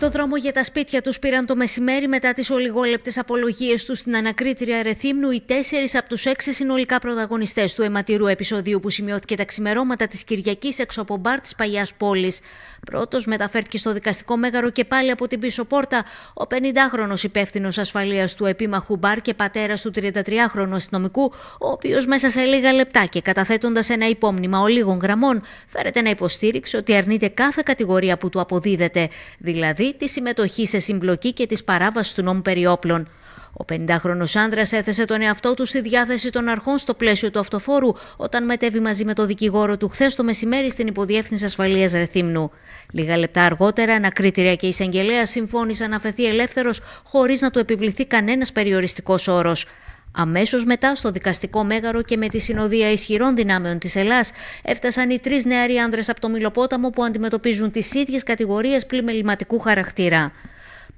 Το δρόμο για τα σπίτια τους πήραν το μεσημέρι μετά τις ολιγόλεπτες απολογίες τους στην ανακρίτρια Ρεθύμνου οι τέσσερις από τους έξι συνολικά πρωταγωνιστές του αιματηρού επεισοδίου που σημειώθηκε τα ξημερώματα της Κυριακής έξω από μπαρ της παλιάς πόλης. Πρώτος μεταφέρθηκε στο δικαστικό μέγαρο και πάλι από την πίσω πόρτα ο 50χρονο υπεύθυνος ασφαλείας του επίμαχου μπαρ και πατέρας του 33χρονου αστυνομικού, ο οποίος μέσα σε λίγα λεπτά και καταθέτοντας ένα υπόμνημα ολίγων γραμμών, φέρεται να υποστήριξε ότι αρνείται κάθε κατηγορία που του αποδίδεται, δηλαδή τη συμμετοχή σε συμπλοκή και της παράβασης του νόμου περιόπλων. Ο 50χρονο άνδρα έθεσε τον εαυτό του στη διάθεση των αρχών στο πλαίσιο του αυτοφόρου όταν μετέβη μαζί με το δικηγόρο του χθες το μεσημέρι στην υποδιεύθυνση ασφαλείας Ρεθύμνου. Λίγα λεπτά αργότερα, ανακρίτηρια και εισαγγελέα συμφώνησαν να φεθεί ελεύθερος χωρίς να του επιβληθεί κανένας περιοριστικός όρος. Αμέσως μετά, στο δικαστικό μέγαρο και με τη συνοδεία ισχυρών δυνάμεων της Ελλάς, έφτασαν οι τρεις νεαροί άνδρες από το Μιλοπόταμο που αντιμετωπίζουν τις ίδιες κατηγορίες πλημεληματικού χαρακτήρα.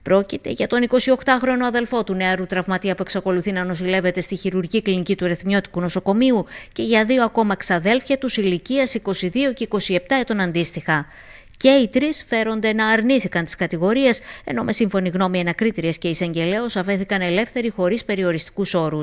Πρόκειται για τον 28χρονο αδελφό του νεαρού τραυματία που εξακολουθεί να νοσηλεύεται στη χειρουργική κλινική του Ρεθμιώτικου Νοσοκομείου και για δύο ακόμα ξαδέλφια τους ηλικίας 22 και 27 ετών αντίστοιχα. Και οι τρεις φέρονται να αρνήθηκαν τις κατηγορίες, ενώ με σύμφωνη γνώμη ανακρίτριε και εισαγγελέως αφέθηκαν ελεύθεροι χωρίς περιοριστικούς όρους.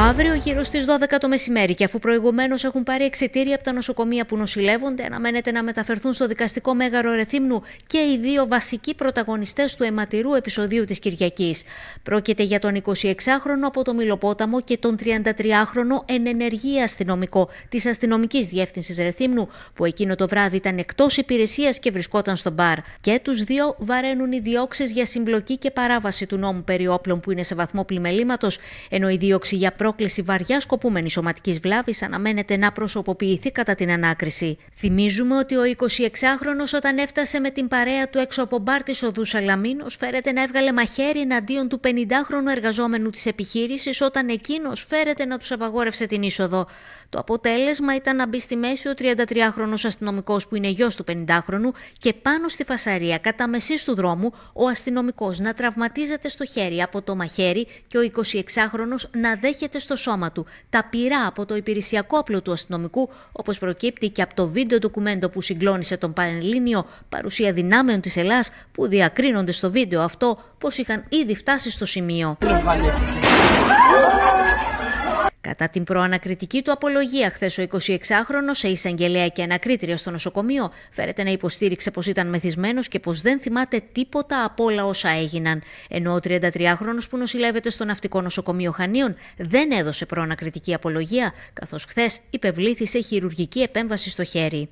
Αύριο γύρω στις 12 το μεσημέρι, και αφού προηγουμένως έχουν πάρει εξητήρια από τα νοσοκομεία που νοσηλεύονται, αναμένεται να μεταφερθούν στο δικαστικό μέγαρο Ρεθύμνου και οι δύο βασικοί πρωταγωνιστές του αιματηρού επεισοδίου της Κυριακής. Πρόκειται για τον 26χρονο από το Μιλοπόταμο και τον 33χρονο εν ενεργεία αστυνομικό της αστυνομικής διεύθυνσης Ρεθύμνου, που εκείνο το βράδυ ήταν εκτός υπηρεσίας και βρισκόταν στο μπαρ. Και τους δύο βαραίνουν οι διώξεις για συμπλοκή και παράβαση του νόμου περί όπλων που είναι σε βαθμό πλημελήματος, ενώ η δίωξη για πρόκληση βαριά σκοπούμενης σωματικής βλάβης αναμένεται να προσωποποιηθεί κατά την ανάκριση. Θυμίζουμε ότι ο 26χρονο, όταν έφτασε με την παρέα του έξω από μπάρ της οδούς Σαλαμίνο, φέρεται να έβγαλε μαχαίρι εναντίον του 50χρονου εργαζόμενου της επιχείρησης, όταν εκείνος φέρεται να τους απαγόρευσε την είσοδο. Το αποτέλεσμα ήταν να μπει στη μέση ο 33χρονο αστυνομικός που είναι γιος του 50χρονου και πάνω στη φασαρία κατά μεσής του δρόμου ο αστυνομικός να τραυματίζεται στο χέρι από το μαχαίρι και ο 26χρονο να δέχεται στο σώμα του, τα πυρά από το υπηρεσιακό όπλο του αστυνομικού, όπως προκύπτει και από το βίντεο ντοκουμέντο που συγκλώνησε τον Πανελλήνιο, παρουσία δυνάμεων της Ελλάς που διακρίνονται στο βίντεο αυτό πως είχαν ήδη φτάσει στο σημείο. Κατά την προανακριτική του απολογία, χθες ο 26χρονο σε εισαγγελέα και ανακρίτρια στο νοσοκομείο φέρεται να υποστήριξε πως ήταν μεθυσμένος και πως δεν θυμάται τίποτα από όλα όσα έγιναν. Ενώ ο 33χρονο που νοσηλεύεται στο ναυτικό νοσοκομείο Χανίων δεν έδωσε προανακριτική απολογία, καθώς χθες υπευλήθησε χειρουργική επέμβαση στο χέρι.